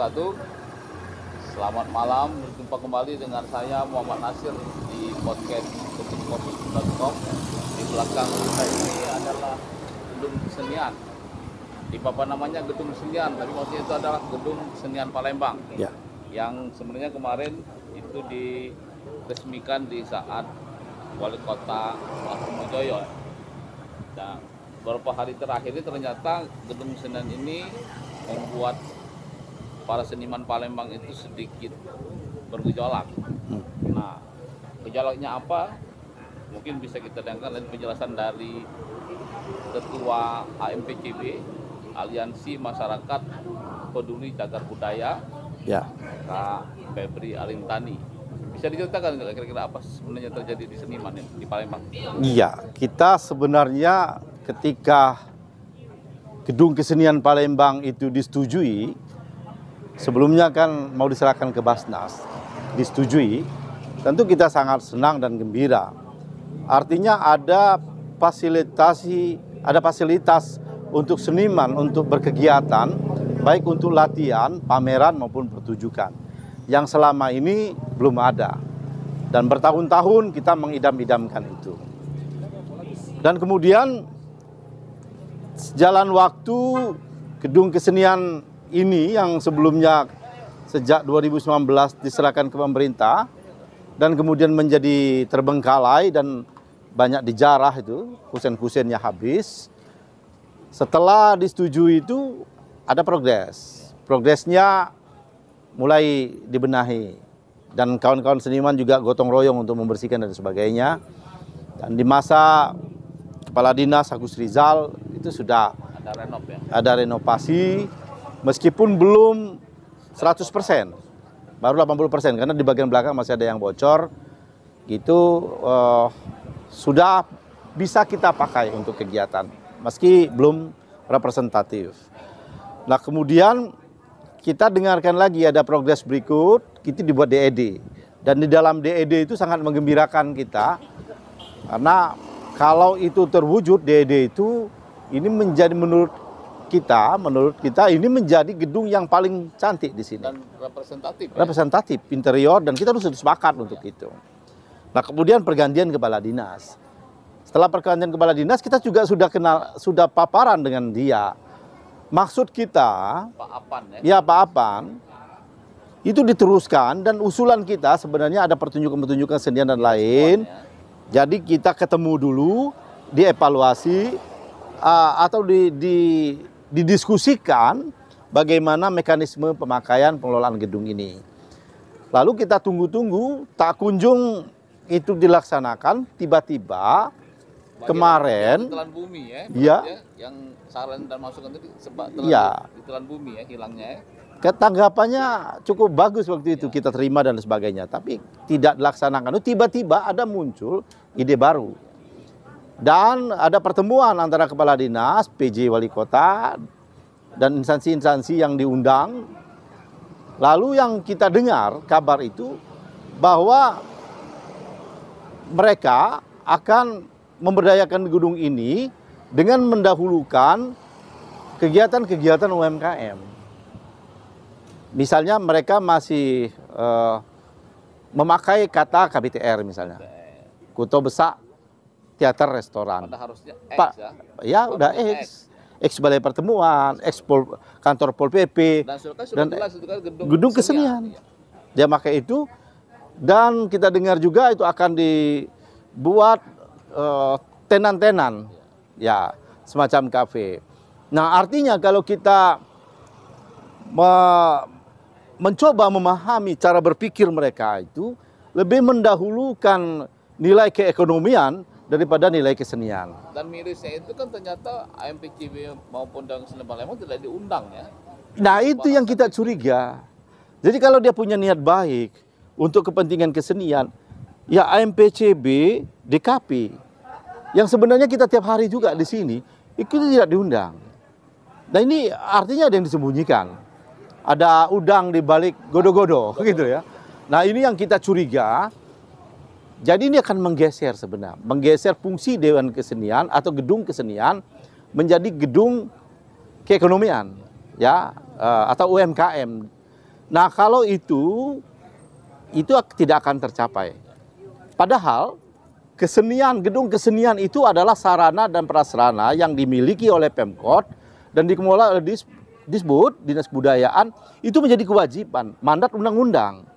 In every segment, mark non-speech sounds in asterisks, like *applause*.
wabarakatuh. Selamat malam, berjumpa kembali dengan saya Muhammad Nasir di podcast ketikkopi.com. Di belakang kita ini adalah gedung kesenian. Di papan namanya gedung kesenian, tapi maksudnya itu adalah gedung kesenian Palembang. Ya. Yang sebenarnya kemarin itu diresmikan di saat wali kota Pak Mojoyo. Nah, beberapa hari terakhir ini ternyata gedung kesenian ini membuat para seniman Palembang itu sedikit bergejolak. Hmm. Nah, gejolaknya apa? Mungkin bisa kita dengarkan dari penjelasan dari Ketua AMPCB Aliansi Masyarakat Peduli Cagar Budaya, ya. Kak Febri Alintani. Bisa diceritakan kira-kira apa sebenarnya terjadi di seniman di Palembang? Iya, kita sebenarnya ketika gedung kesenian Palembang itu disetujui sebelumnya kan mau diserahkan ke Basnas, disetujui, tentu kita sangat senang dan gembira. Artinya ada fasilitasi, ada fasilitas untuk seniman untuk berkegiatan, baik untuk latihan, pameran maupun pertunjukan yang selama ini belum ada. Dan bertahun-tahun kita mengidam-idamkan itu. Dan kemudian jalan waktu gedung kesenian ini yang sebelumnya sejak 2019 diserahkan ke pemerintah dan kemudian menjadi terbengkalai dan banyak dijarah itu kusen-kusennya habis. Setelah disetujui itu ada progres. Progresnya mulai dibenahi dan kawan-kawan seniman juga gotong royong untuk membersihkan dan sebagainya. Dan di masa Kepala Dinas Agus Rizal itu sudah ada, renov ya? ada renovasi meskipun belum 100%, baru 80% karena di bagian belakang masih ada yang bocor. Itu uh, sudah bisa kita pakai untuk kegiatan meski belum representatif. Nah, kemudian kita dengarkan lagi ada progres berikut, kita dibuat DED. E Dan di dalam DED e itu sangat menggembirakan kita karena kalau itu terwujud DED e itu ini menjadi menurut kita, menurut kita ini menjadi gedung yang paling cantik di sini. Dan representatif. Ya? interior dan kita harus sepakat ya. untuk iya. itu. Nah kemudian pergantian kepala dinas. Setelah pergantian kepala dinas kita juga sudah kenal sudah paparan dengan dia. Maksud kita, Pak Apan ya? Ya Pak Apan, itu diteruskan dan usulan kita sebenarnya ada pertunjukan-pertunjukan seni dan iya, lain. Ya. Jadi kita ketemu dulu, dievaluasi, uh, atau di, di didiskusikan bagaimana mekanisme pemakaian pengelolaan gedung ini. Lalu kita tunggu-tunggu, tak kunjung itu dilaksanakan, tiba-tiba kemarin telan bumi ya, ya yang saran dan masukan tadi sebab telan, ya. telan bumi ya hilangnya. Ya. Ketanggapannya cukup bagus waktu itu ya. kita terima dan sebagainya, tapi tidak dilaksanakan. Tiba-tiba ada muncul ide baru dan ada pertemuan antara kepala dinas, PJ wali kota, dan instansi-instansi yang diundang. Lalu yang kita dengar kabar itu bahwa mereka akan memberdayakan gedung ini dengan mendahulukan kegiatan-kegiatan UMKM. Misalnya mereka masih uh, memakai kata KBTR misalnya. Kuto besar teater restoran. Pada harusnya X pa ya. Ya Pada udah X. X. X Balai Pertemuan, X Pol, kantor Pol PP dan, sudah, sudah dan jelas, kan gedung, gedung kesenian. kesenian. Iya. Dia pakai itu dan kita dengar juga itu akan dibuat eh, tenan-tenan. Uh, ya, semacam kafe. Nah, artinya kalau kita me mencoba memahami cara berpikir mereka itu lebih mendahulukan nilai keekonomian daripada nilai kesenian. Dan mirisnya itu kan ternyata AMPCB maupun Dagang Seni Palembang tidak diundang ya. Nah itu yang kita curiga. Jadi kalau dia punya niat baik untuk kepentingan kesenian, ya AMPCB, DKP, yang sebenarnya kita tiap hari juga di sini, itu tidak diundang. Nah ini artinya ada yang disembunyikan. Ada udang di balik godo-godo *laughs* gitu ya. Nah ini yang kita curiga jadi ini akan menggeser sebenarnya, menggeser fungsi Dewan Kesenian atau gedung kesenian menjadi gedung keekonomian, ya eh, atau UMKM. Nah kalau itu itu tidak akan tercapai. Padahal kesenian gedung kesenian itu adalah sarana dan prasarana yang dimiliki oleh Pemkot dan dikelola oleh Dis Disbud Dinas Budayaan itu menjadi kewajiban mandat undang-undang.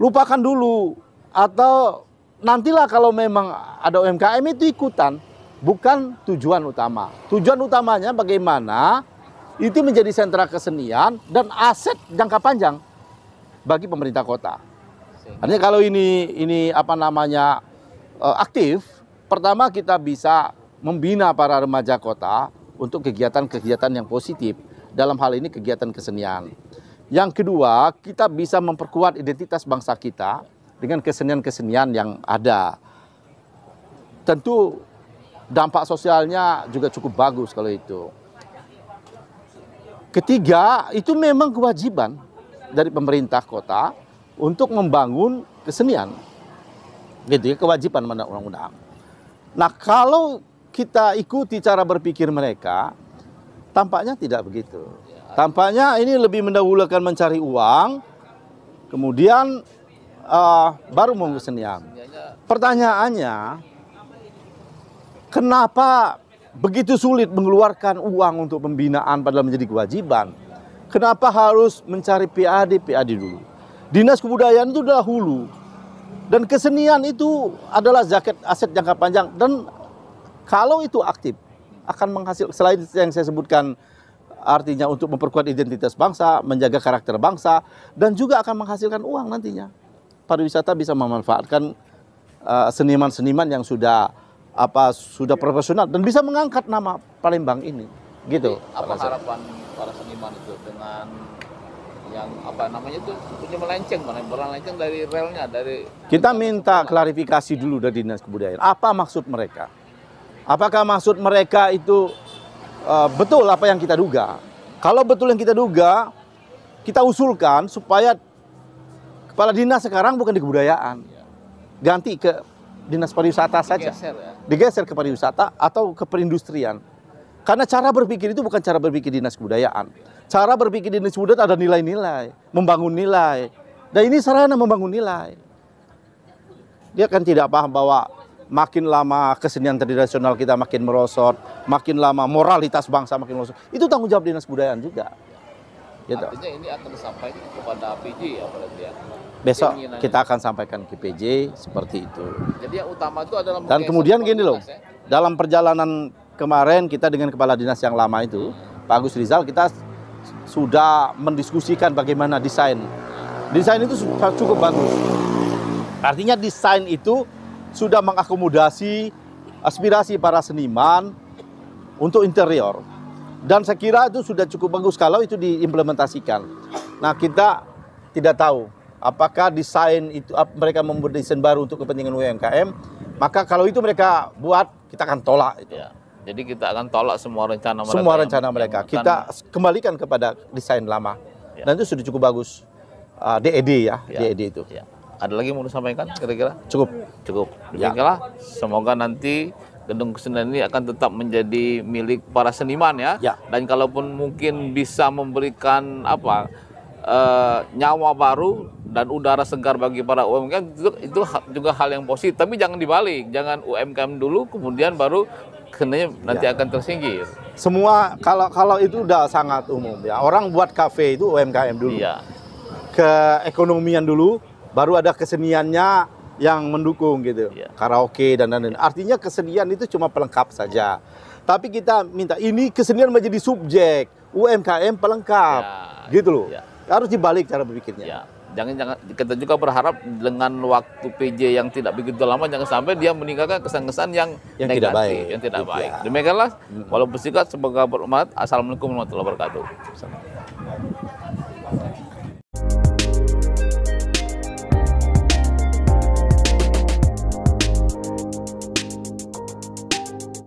Lupakan dulu atau nantilah kalau memang ada UMKM itu ikutan bukan tujuan utama. Tujuan utamanya bagaimana itu menjadi sentra kesenian dan aset jangka panjang bagi pemerintah kota. Artinya kalau ini ini apa namanya eh, aktif, pertama kita bisa membina para remaja kota untuk kegiatan-kegiatan yang positif. Dalam hal ini kegiatan kesenian. Yang kedua, kita bisa memperkuat identitas bangsa kita dengan kesenian-kesenian yang ada. Tentu dampak sosialnya juga cukup bagus kalau itu. Ketiga, itu memang kewajiban dari pemerintah kota untuk membangun kesenian. Gitu ya, kewajiban mana undang-undang. Nah, kalau kita ikuti cara berpikir mereka, tampaknya tidak begitu. Tampaknya ini lebih mendahulukan mencari uang, kemudian uh, baru kesenian. Pertanyaannya, kenapa begitu sulit mengeluarkan uang untuk pembinaan padahal menjadi kewajiban? Kenapa harus mencari PAD, PAD dulu? Dinas kebudayaan itu adalah hulu. Dan kesenian itu adalah jaket aset jangka panjang dan kalau itu aktif akan menghasil selain yang saya sebutkan artinya untuk memperkuat identitas bangsa, menjaga karakter bangsa dan juga akan menghasilkan uang nantinya pariwisata bisa memanfaatkan eh, seniman-seniman uh, yang sudah apa sudah profesional dan bisa mengangkat nama Palembang ini gitu. Jadi, apa harapan para seniman itu dengan yang apa namanya itu punya melenceng mana melenceng dari relnya dari kita minta klarifikasi dulu dari dinas kebudayaan apa maksud mereka apakah maksud mereka itu uh, betul apa yang kita duga kalau betul yang kita duga kita usulkan supaya Kepala dinas sekarang bukan di kebudayaan. Iya. Ganti ke dinas pariwisata saja. Digeser, ya? Digeser ke pariwisata atau ke perindustrian. Karena cara berpikir itu bukan cara berpikir dinas kebudayaan. Cara berpikir dinas kebudayaan ada nilai-nilai, membangun nilai. Dan ini sarana membangun nilai. Dia kan tidak paham bahwa makin lama kesenian tradisional kita makin merosot, makin lama moralitas bangsa makin merosot. Itu tanggung jawab dinas kebudayaan juga. Gitu. Artinya ini akan disampaikan kepada APJ ya ya besok kita akan sampaikan ke PJ seperti itu. Jadi yang utama itu adalah Dan kemudian gini loh. Ya? Dalam perjalanan kemarin kita dengan kepala dinas yang lama itu, Pak Agus Rizal kita sudah mendiskusikan bagaimana desain. Desain itu cukup bagus. Artinya desain itu sudah mengakomodasi aspirasi para seniman untuk interior. Dan saya kira itu sudah cukup bagus kalau itu diimplementasikan. Nah kita tidak tahu apakah desain itu mereka membuat desain baru untuk kepentingan UMKM, maka kalau itu mereka buat kita akan tolak itu. Ya. Jadi kita akan tolak semua rencana mereka. Semua rencana yang, mereka. Yang kita kembalikan kepada desain lama. Ya. Dan itu sudah cukup bagus. Uh, ah, DED ya, ya. DED e itu. Ya. Ada lagi mau disampaikan kira-kira? Cukup. Cukup. Ya. Demikianlah. Ya. Semoga nanti Gedung Kesenian ini akan tetap menjadi milik para seniman ya. ya. Dan kalaupun mungkin bisa memberikan apa uh, nyawa baru dan udara segar bagi para UMKM itu, juga hal yang positif. Tapi jangan dibalik, jangan UMKM dulu kemudian baru kena nanti ya. akan tersingkir. Semua kalau kalau itu udah sangat umum ya. Orang buat kafe itu UMKM dulu. Iya. Keekonomian dulu, baru ada keseniannya yang mendukung gitu. Ya. Karaoke dan dan dan. Artinya kesenian itu cuma pelengkap saja. Tapi kita minta ini kesenian menjadi subjek, UMKM pelengkap. Ya. Gitu loh. Ya. Harus dibalik cara berpikirnya. Ya. Jangan, jangan kita juga berharap dengan waktu PJ yang tidak begitu lama jangan sampai dia meninggalkan kesan-kesan yang, yang negatif, tidak baik. yang tidak iya. baik. Ya. Demikianlah, walaupun bersikap sebagai umat Assalamualaikum warahmatullahi wabarakatuh.